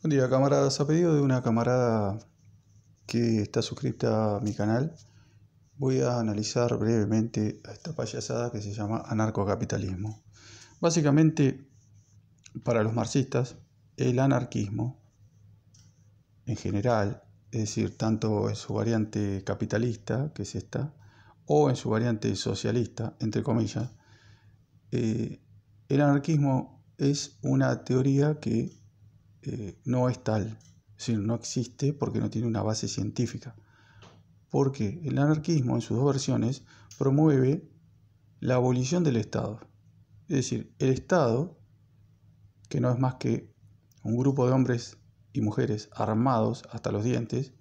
Buen día camaradas, a pedido de una camarada que está suscrita a mi canal, voy a analizar brevemente a esta payasada que se llama anarcocapitalismo. Básicamente, para los marxistas, el anarquismo en general, es decir, tanto en su variante capitalista, que es esta, o en su variante socialista, entre comillas, eh, el anarquismo es una teoría que no es tal, sino no existe porque no tiene una base científica. Porque el anarquismo en sus dos versiones promueve la abolición del Estado. Es decir, el Estado, que no es más que un grupo de hombres y mujeres armados hasta los dientes,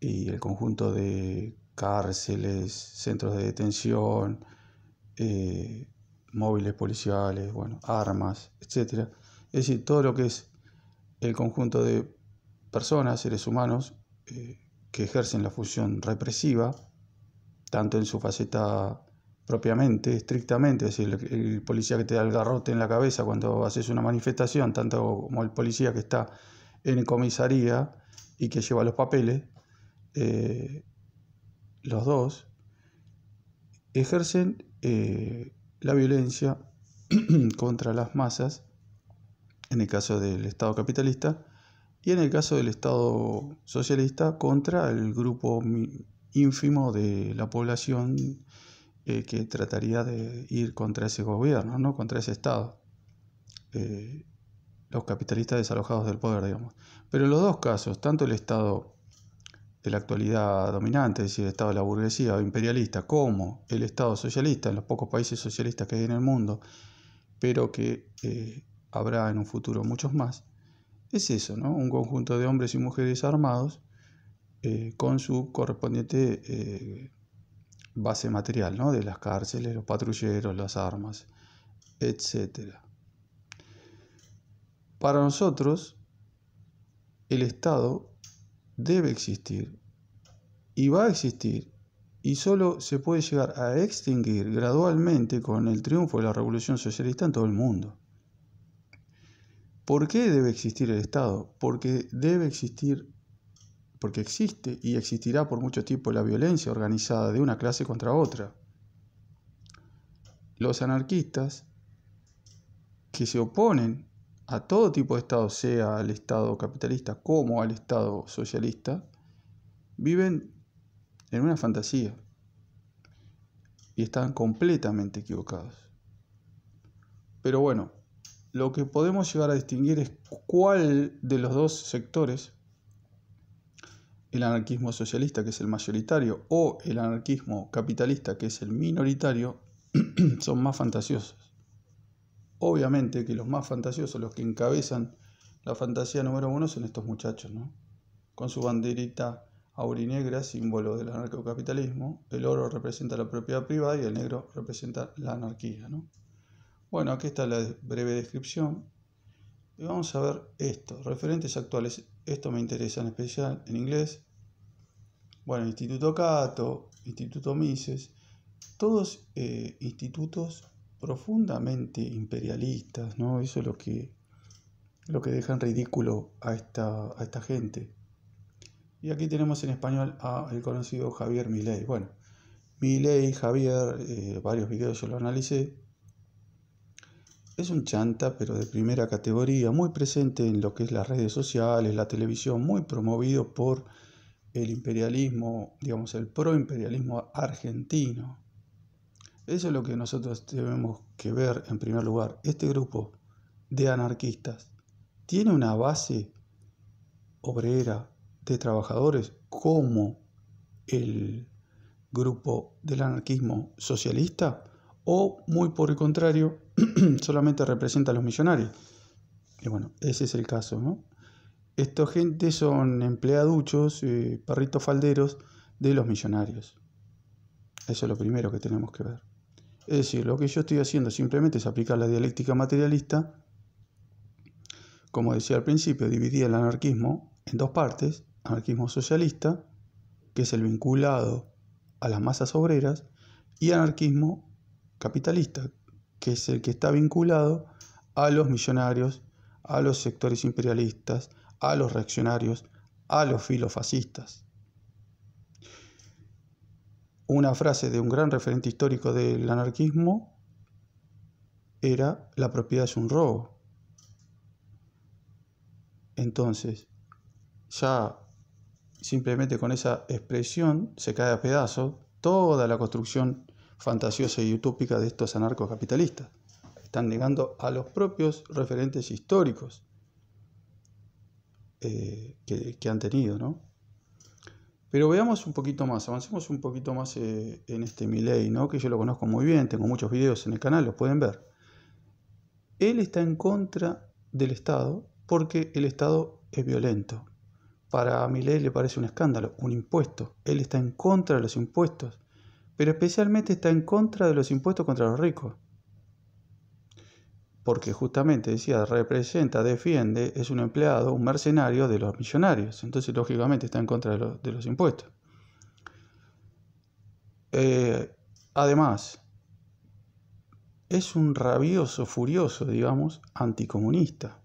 y el conjunto de cárceles, centros de detención, eh, móviles policiales, bueno, armas, etc. Es decir, todo lo que es el conjunto de personas, seres humanos, eh, que ejercen la función represiva, tanto en su faceta propiamente, estrictamente, es decir, el, policía que te da el garrote en la cabeza cuando haces una manifestación, tanto como el policía que está en comisaría y que lleva los papeles, eh, los dos, ejercen eh, la violencia contra las masas en el caso del Estado capitalista, y en el caso del Estado socialista contra el grupo ínfimo de la población eh, que trataría de ir contra ese gobierno, ¿no? contra ese Estado. Eh, los capitalistas desalojados del poder, digamos. Pero en los dos casos, tanto el Estado de la actualidad dominante, es decir, el Estado de la burguesía o imperialista, como el Estado socialista en los pocos países socialistas que hay en el mundo, pero que eh, habrá en un futuro muchos más, es eso, ¿no? Un conjunto de hombres y mujeres armados eh, con su correspondiente eh, base material, ¿no? De las cárceles, los patrulleros, las armas, etc. Para nosotros, el Estado debe existir y va a existir y solo se puede llegar a extinguir gradualmente con el triunfo de la revolución socialista en todo el mundo. ¿Por qué debe existir el Estado? Porque debe existir, porque existe y existirá por mucho tiempo la violencia organizada de una clase contra otra. Los anarquistas que se oponen a todo tipo de Estado, sea al Estado capitalista como al Estado socialista, viven en una fantasía y están completamente equivocados. Pero bueno, lo que podemos llegar a distinguir es cuál de los dos sectores, el anarquismo socialista, que es el mayoritario, o el anarquismo capitalista, que es el minoritario, son más fantasiosos. Obviamente que los más fantasiosos, los que encabezan la fantasía número uno, son estos muchachos, ¿no? Con su banderita aurinegra, símbolo del anarcocapitalismo, el oro representa la propiedad privada y el negro representa la anarquía, ¿no? Bueno, aquí está la breve descripción. Y vamos a ver esto, referentes actuales. Esto me interesa en especial en inglés. Bueno, Instituto Cato, Instituto Mises, todos eh, institutos profundamente imperialistas, ¿no? Eso es lo que, lo que deja en ridículo a esta, a esta gente. Y aquí tenemos en español al conocido Javier Milei. Bueno, Milei, Javier, eh, varios videos yo lo analicé. Es un chanta, pero de primera categoría, muy presente en lo que es las redes sociales, la televisión, muy promovido por el imperialismo, digamos, el proimperialismo argentino. Eso es lo que nosotros tenemos que ver en primer lugar. Este grupo de anarquistas tiene una base obrera de trabajadores como el grupo del anarquismo socialista o muy por el contrario solamente representa a los millonarios. Y bueno, ese es el caso, ¿no? Estos gente son empleaduchos, eh, perritos falderos de los millonarios. Eso es lo primero que tenemos que ver. Es decir, lo que yo estoy haciendo simplemente es aplicar la dialéctica materialista, como decía al principio, dividí el anarquismo en dos partes, anarquismo socialista, que es el vinculado a las masas obreras, y anarquismo capitalista, que es el que está vinculado a los millonarios, a los sectores imperialistas, a los reaccionarios, a los filofascistas. Una frase de un gran referente histórico del anarquismo era la propiedad es un robo. Entonces, ya simplemente con esa expresión se cae a pedazos toda la construcción fantasiosa y utópica de estos anarcocapitalistas. Están negando a los propios referentes históricos eh, que, han tenido, Pero veamos un poquito más, avancemos un poquito más eh, en este Milley, ¿no? Que yo lo conozco muy bien, tengo muchos videos en el canal, los pueden ver. Él está en contra del Estado porque el Estado es violento. Para Milley le parece un escándalo, un impuesto. Él está en contra de los impuestos pero especialmente está en contra de los impuestos contra los ricos. Porque justamente decía, representa, defiende, es un empleado, un mercenario de los millonarios. Entonces, lógicamente, está en contra de, los, impuestos. Eh, además, es un rabioso, furioso, digamos, anticomunista.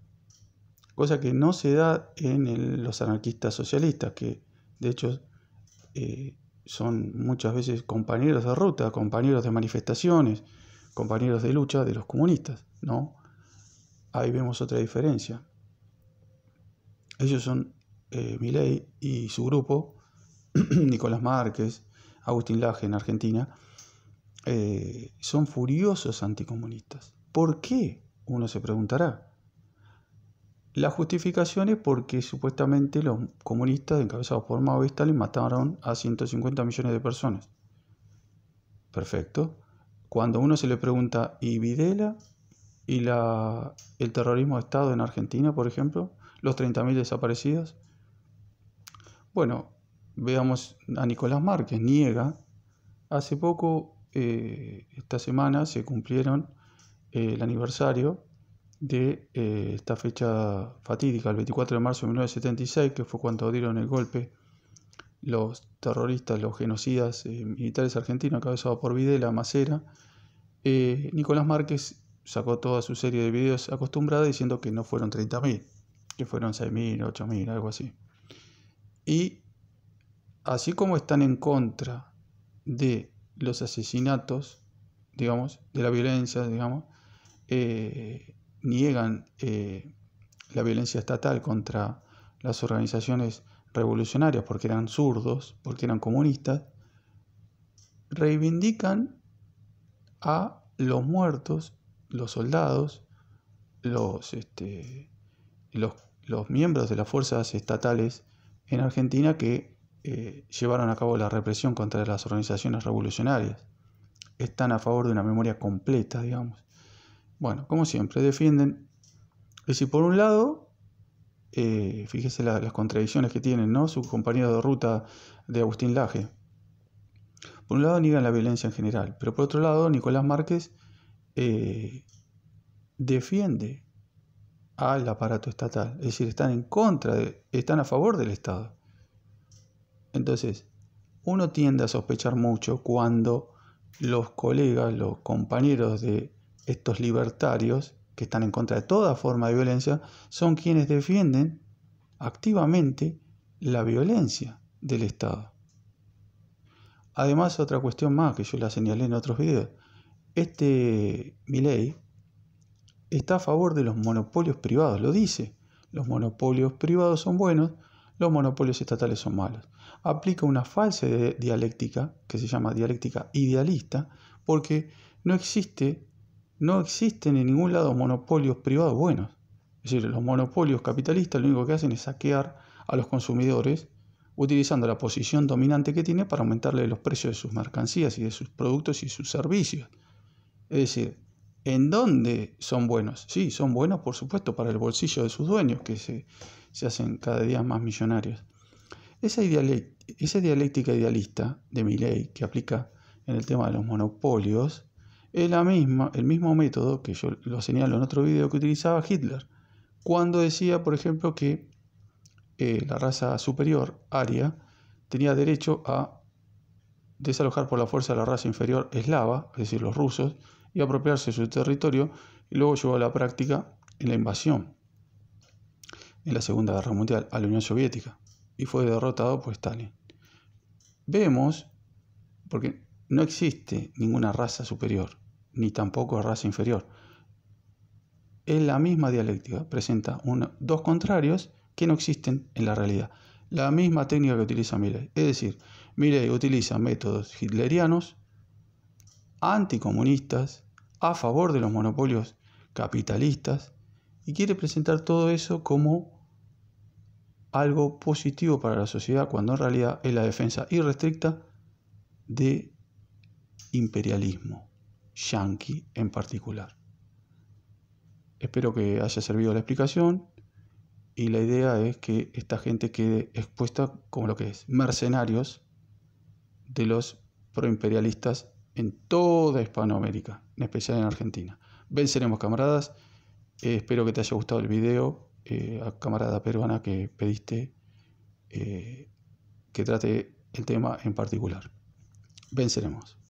Cosa que no se da en los anarquistas socialistas, que de hecho eh, son muchas veces compañeros de ruta, compañeros de manifestaciones, compañeros de lucha de los comunistas, Ahí vemos otra diferencia. Ellos son eh, Miley y su grupo, Nicolás Márquez, Agustín Laje en Argentina, eh, son furiosos anticomunistas. ¿Por qué? Uno se preguntará. La justificación es porque supuestamente los comunistas encabezados por Mao y mataron a 150 millones de personas. Perfecto. Cuando uno se le pregunta, ¿y Videla? ¿Y la, el terrorismo de Estado en Argentina, por ejemplo? ¿Los 30.000 desaparecidos? Bueno, veamos a Nicolás Márquez, niega. Hace poco, eh, esta semana, se cumplieron eh, el aniversario de eh, esta fecha fatídica, el 24 de marzo de 1976, que fue cuando dieron el golpe los terroristas, los genocidas eh, militares argentinos, encabezados por Videla, Macera, eh, Nicolás Márquez sacó toda su serie de videos acostumbrada diciendo que no fueron 30.000, que fueron 6.000, 8.000, algo así. Y así como están en contra de los asesinatos, digamos, de la violencia, digamos, niegan eh, la violencia estatal contra las organizaciones revolucionarias porque eran zurdos, porque eran comunistas, reivindican a los muertos, los soldados, los, este, los, miembros de las fuerzas estatales en Argentina que eh, llevaron a cabo la represión contra las organizaciones revolucionarias. Están a favor de una memoria completa, digamos. Bueno, como siempre, defienden. es decir, por un lado, eh, fíjese las contradicciones que tienen, ¿no? Su compañero de ruta de Agustín Laje. Por un lado niegan la violencia en general, pero por otro lado Nicolás Márquez eh, defiende al aparato estatal, es decir, están en contra, de, están a favor del Estado. Entonces, uno tiende a sospechar mucho cuando los colegas, los compañeros de estos libertarios, que están en contra de toda forma de violencia, son quienes defienden activamente la violencia del Estado. Además, otra cuestión más que yo la señalé en otros videos, este ley está a favor de los monopolios privados, lo dice, los monopolios privados son buenos, los monopolios estatales son malos. Aplica una falsa dialéctica, que se llama dialéctica idealista, porque no existe no existen en ningún lado monopolios privados buenos. Es decir, los monopolios capitalistas lo único que hacen es saquear a los consumidores utilizando la posición dominante que tiene para aumentarle los precios de sus mercancías y de sus productos y sus servicios. Es decir, ¿en dónde son buenos? Sí, son buenos por supuesto para el bolsillo de sus dueños que se, hacen cada día más millonarios. Esa, esa dialéctica idealista de Milley que aplica en el tema de los monopolios es la misma, el mismo método que yo lo señalo en otro video que utilizaba Hitler, cuando decía, por ejemplo, que eh, la raza superior, aria, tenía derecho a desalojar por la fuerza a la raza inferior eslava, es decir, los rusos, y apropiarse de su territorio, y luego llevó a la práctica en la invasión en la Segunda Guerra Mundial a la Unión Soviética, y fue derrotado por Stalin. Vemos, porque no existe ninguna raza superior, ni tampoco raza inferior. Es la misma dialéctica, presenta dos contrarios que no existen en la realidad. La misma técnica que utiliza Mireille. Es decir, Mireille utiliza métodos hitlerianos, anticomunistas, a favor de los monopolios capitalistas y quiere presentar todo eso como algo positivo para la sociedad cuando en realidad es la defensa irrestricta de imperialismo yankee en particular. Espero que haya servido la explicación y la idea es que esta gente quede expuesta como lo que es, mercenarios de los proimperialistas en toda Hispanoamérica, en especial en Argentina. Venceremos camaradas, eh, espero que te haya gustado el video, eh, a camarada peruana que pediste eh, que trate el tema en particular. Venceremos.